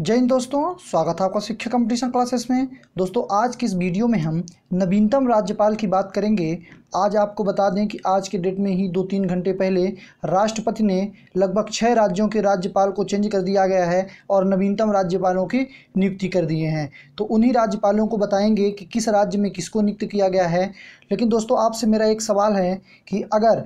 जय हिंद दोस्तों स्वागत है आपका शिक्षा कंपटीशन क्लासेस में दोस्तों आज की इस वीडियो में हम नवीनतम राज्यपाल की बात करेंगे आज आपको बता दें कि आज के डेट में ही दो तीन घंटे पहले राष्ट्रपति ने लगभग छः राज्यों के राज्यपाल को चेंज कर दिया गया है और नवीनतम राज्यपालों की नियुक्ति कर दिए हैं तो उन्हीं राज्यपालों को बताएंगे कि किस राज्य में किसको नियुक्त किया गया है लेकिन दोस्तों आपसे मेरा एक सवाल है कि अगर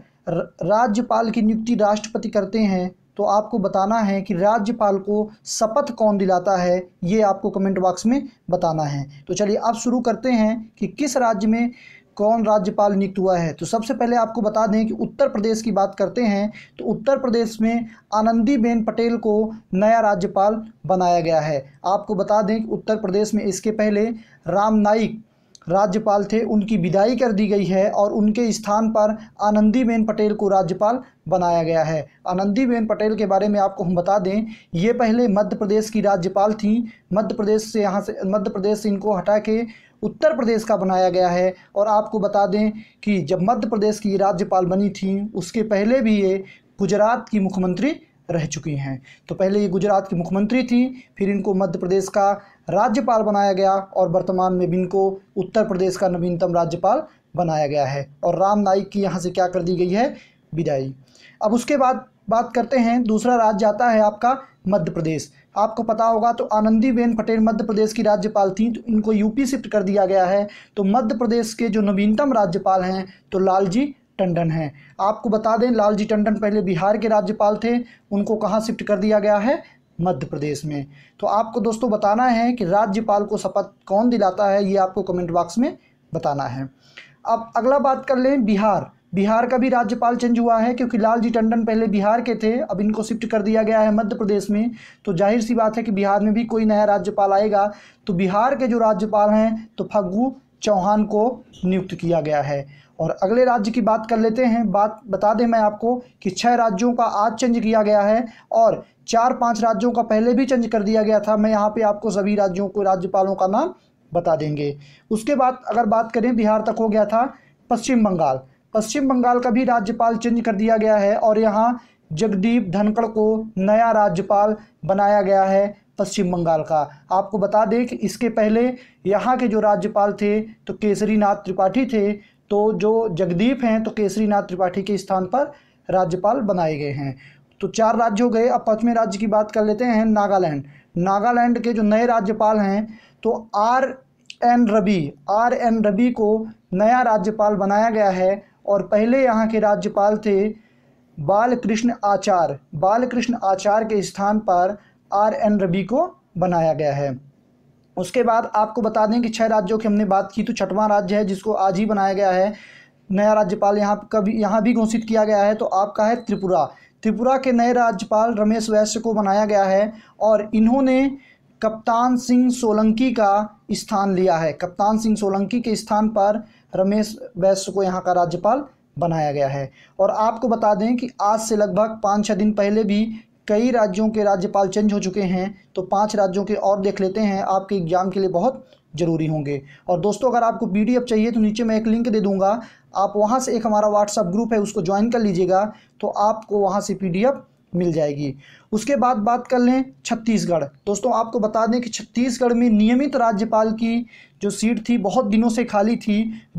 राज्यपाल की नियुक्ति राष्ट्रपति करते हैं तो आपको बताना है कि राज्यपाल को शपथ कौन दिलाता है ये आपको कमेंट बॉक्स में बताना है तो चलिए अब शुरू करते हैं कि किस राज्य में कौन राज्यपाल नियुक्त हुआ है तो सबसे पहले आपको बता दें कि उत्तर प्रदेश की बात करते हैं तो उत्तर प्रदेश में आनंदीबेन पटेल को नया राज्यपाल बनाया गया है आपको बता दें कि उत्तर प्रदेश में इसके पहले राम नाईक राज्यपाल थे उनकी विदाई कर दी गई है और उनके स्थान पर आनंदीबेन पटेल को राज्यपाल बनाया गया है आनंदीबेन पटेल के बारे में आपको हम बता दें ये पहले मध्य प्रदेश की राज्यपाल थीं मध्य प्रदेश से यहाँ से मध्य प्रदेश से इनको हटा के उत्तर प्रदेश का बनाया गया है और आपको बता दें कि जब मध्य प्रदेश की राज्यपाल बनी थी उसके पहले भी ये गुजरात की मुख्यमंत्री रह चुकी हैं तो पहले ये गुजरात की मुख्यमंत्री थी फिर इनको मध्य प्रदेश का राज्यपाल बनाया गया और वर्तमान में भी इनको उत्तर प्रदेश का नवीनतम राज्यपाल बनाया गया है और राम नाईक की यहाँ से क्या कर दी गई है विदाई अब उसके बाद बात करते हैं दूसरा राज्य आता है आपका मध्य प्रदेश आपको पता होगा तो आनंदीबेन पटेल मध्य प्रदेश की राज्यपाल थी तो इनको यूपी शिफ्ट कर दिया गया है तो मध्य प्रदेश के जो नवीनतम राज्यपाल हैं तो लालजी टंडन हैं आपको बता दें लालजी टंडन पहले बिहार के राज्यपाल थे उनको कहाँ शिफ्ट कर दिया गया है मध्य प्रदेश में तो आपको दोस्तों बताना है कि राज्यपाल को शपथ कौन दिलाता है ये आपको कमेंट बॉक्स में बताना है अब अगला बात कर लें बिहार बिहार का भी राज्यपाल चेंज हुआ है क्योंकि लालजी टंडन पहले बिहार के थे अब इनको शिफ्ट कर दिया गया है मध्य प्रदेश में तो जाहिर सी बात है कि बिहार में भी कोई नया राज्यपाल आएगा तो बिहार के जो राज्यपाल हैं तो फग्गू चौहान को नियुक्त किया गया है और अगले राज्य की बात कर लेते हैं बात बता दें मैं आपको कि छह राज्यों का आज चेंज किया गया है और चार पांच राज्यों का पहले भी चेंज कर दिया गया था मैं यहाँ पे आपको सभी राज्यों को राज्यपालों का नाम बता देंगे उसके बाद अगर बात करें बिहार तक हो गया था पश्चिम बंगाल पश्चिम बंगाल का भी राज्यपाल चेंज कर दिया गया है और यहाँ जगदीप धनखड़ को नया राज्यपाल बनाया गया है पश्चिम बंगाल का आपको बता दें कि इसके पहले यहाँ के जो राज्यपाल थे तो केसरी नाथ त्रिपाठी थे तो जो जगदीप हैं तो केसरी नाथ त्रिपाठी के स्थान पर राज्यपाल बनाए गए हैं तो चार राज्य हो गए अब पांचवें राज्य की बात कर लेते हैं नागालैंड नागालैंड के जो नए राज्यपाल हैं तो R N Ravi R N Ravi को नया राज्यपाल बनाया गया है और पहले यहाँ के राज्यपाल थे बालकृष्ण आचार्य बालकृष्ण आचार्य के स्थान पर आर एन रबी को बनाया गया है उसके बाद आपको बता दें कि छह राज्यों की हमने बात की तो छठवां राज्य है जिसको आज ही बनाया गया है नया राज्यपाल यहाँ का भी यहाँ भी घोषित किया गया है तो आपका है त्रिपुरा त्रिपुरा के नए राज्यपाल रमेश वैश्य को बनाया गया है और इन्होंने कप्तान सिंह सोलंकी का स्थान लिया है कप्तान सिंह सोलंकी के स्थान पर रमेश वैश्य को यहाँ का राज्यपाल बनाया गया है और आपको बता दें कि आज से लगभग पाँच छः दिन पहले भी कई राज्यों के राज्यपाल चेंज हो चुके हैं तो पांच राज्यों के और देख लेते हैं आपके एग्ज़ाम के लिए बहुत ज़रूरी होंगे और दोस्तों अगर आपको पी चाहिए तो नीचे मैं एक लिंक दे दूंगा आप वहाँ से एक हमारा व्हाट्सअप ग्रुप है उसको ज्वाइन कर लीजिएगा तो आपको वहाँ से पी मिल जाएगी उसके बाद बात कर लें छत्तीसगढ़ दोस्तों आपको बता दें कि छत्तीसगढ़ में नियमित राज्यपाल की जो सीट थी बहुत दिनों से खाली थी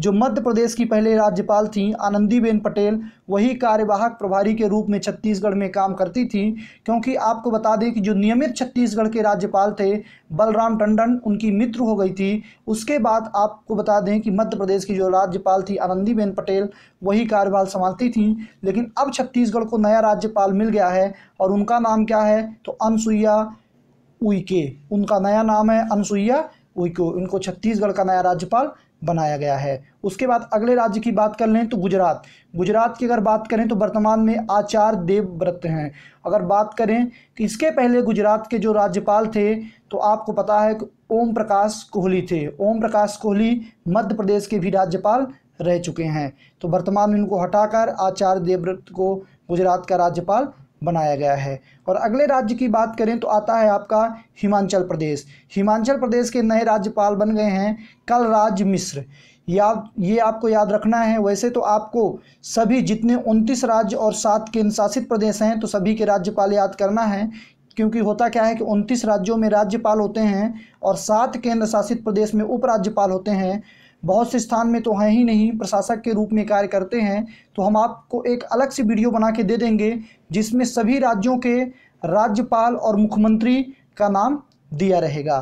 जो मध्य प्रदेश की पहले राज्यपाल थी आनंदीबेन पटेल वही कार्यवाहक प्रभारी के रूप में छत्तीसगढ़ में काम करती थी क्योंकि आपको बता दें कि जो नियमित छत्तीसगढ़ के राज्यपाल थे बलराम टंडन उनकी मित्र हो गई थी उसके बाद आपको बता दें कि मध्य प्रदेश की जो राज्यपाल थी आनंदीबेन पटेल वही कार्यभार संभालती थी लेकिन अब छत्तीसगढ़ को नया राज्यपाल मिल गया है और उनका नाम नाम क्या है तो अनसुईया उइके उनका नया नाम है अनसुईया उइके उनको छत्तीसगढ़ का नया राज्यपाल बनाया गया है उसके बाद अगले राज्य की बात कर लें तो गुजरात गुजरात की अगर बात करें तो वर्तमान में आचार्य देवव्रत हैं अगर बात करें कि इसके पहले गुजरात के जो राज्यपाल थे तो आपको पता है कि ओम प्रकाश कोहली थे ओम प्रकाश कोहली मध्य प्रदेश के भी राज्यपाल रह चुके हैं तो वर्तमान में इनको हटाकर आचार्य देवव्रत को गुजरात का राज्यपाल बनाया गया है और अगले राज्य की बात करें तो आता है आपका हिमाचल प्रदेश हिमाचल प्रदेश के नए राज्यपाल बन गए हैं कलराज मिश्र याद ये आपको याद रखना है वैसे तो आपको सभी जितने उनतीस राज्य और सात केंद्र शासित प्रदेश हैं तो सभी के राज्यपाल याद करना है क्योंकि होता क्या है कि उनतीस राज्यों में राज्यपाल होते हैं और सात केंद्र शासित प्रदेश में उपराज्यपाल होते हैं बहुत से स्थान में तो हैं ही नहीं प्रशासक के रूप में कार्य करते हैं तो हम आपको एक अलग से वीडियो बना के दे देंगे जिसमें सभी राज्यों के राज्यपाल और मुख्यमंत्री का नाम दिया रहेगा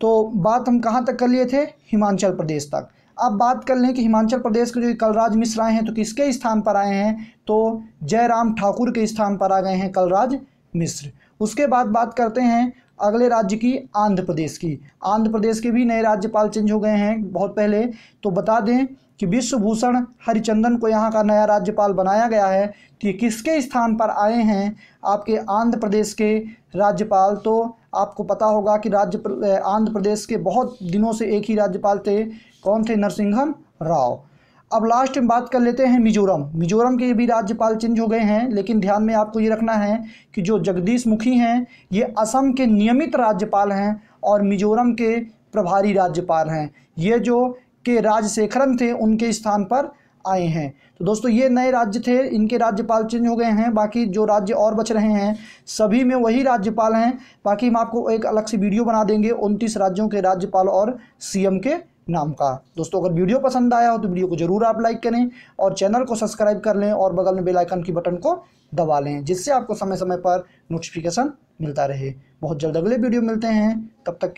तो बात हम कहाँ तक कर लिए थे हिमाचल प्रदेश तक अब बात कर लें कि हिमाचल प्रदेश के जो कलराज मिश्र आए हैं तो किसके स्थान पर आए हैं तो जयराम ठाकुर के स्थान पर आ गए हैं कलराज मिश्र उसके बाद बात करते हैं अगले राज्य की आंध्र प्रदेश की आंध्र प्रदेश के भी नए राज्यपाल चेंज हो गए हैं बहुत पहले तो बता दें कि विश्वभूषण हरिचंदन को यहाँ का नया राज्यपाल बनाया गया है तो ये किसके स्थान पर आए हैं आपके आंध्र प्रदेश के राज्यपाल तो आपको पता होगा कि राज्य आंध्र प्रदेश के बहुत दिनों से एक ही राज्यपाल थे कौन थे नरसिंहम राव अब लास्ट में बात कर लेते हैं मिजोरम मिजोरम के भी राज्यपाल चेंज हो गए हैं लेकिन ध्यान में आपको ये रखना है कि जो जगदीश मुखी हैं ये असम के नियमित राज्यपाल हैं और मिजोरम के प्रभारी राज्यपाल हैं ये जो के राजशेखरन थे उनके स्थान पर आए हैं तो दोस्तों ये नए राज्य थे इनके राज्यपाल चेंज हो गए हैं बाकी जो राज्य और बच रहे हैं सभी में वही राज्यपाल हैं बाकी हम आपको एक अलग से वीडियो बना देंगे उनतीस राज्यों के राज्यपाल और सीएम के नाम का दोस्तों अगर वीडियो पसंद आया हो तो वीडियो को ज़रूर आप लाइक करें और चैनल को सब्सक्राइब कर लें और बगल में बेल आइकन की बटन को दबा लें जिससे आपको समय समय पर नोटिफिकेशन मिलता रहे बहुत जल्द अगले वीडियो मिलते हैं तब तक